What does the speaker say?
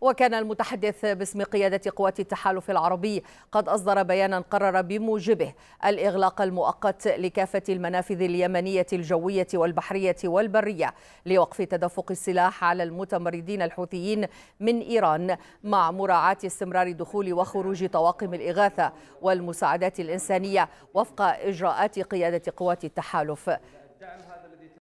وكان المتحدث باسم قيادة قوات التحالف العربي قد أصدر بيانا قرر بموجبه الإغلاق المؤقت لكافة المنافذ اليمنية الجوية والبحرية والبرية لوقف تدفق السلاح على المتمردين الحوثيين من إيران مع مراعاة استمرار دخول وخروج طواقم الإغاثة والمساعدات الإنسانية وفق إجراءات قيادة قوات التحالف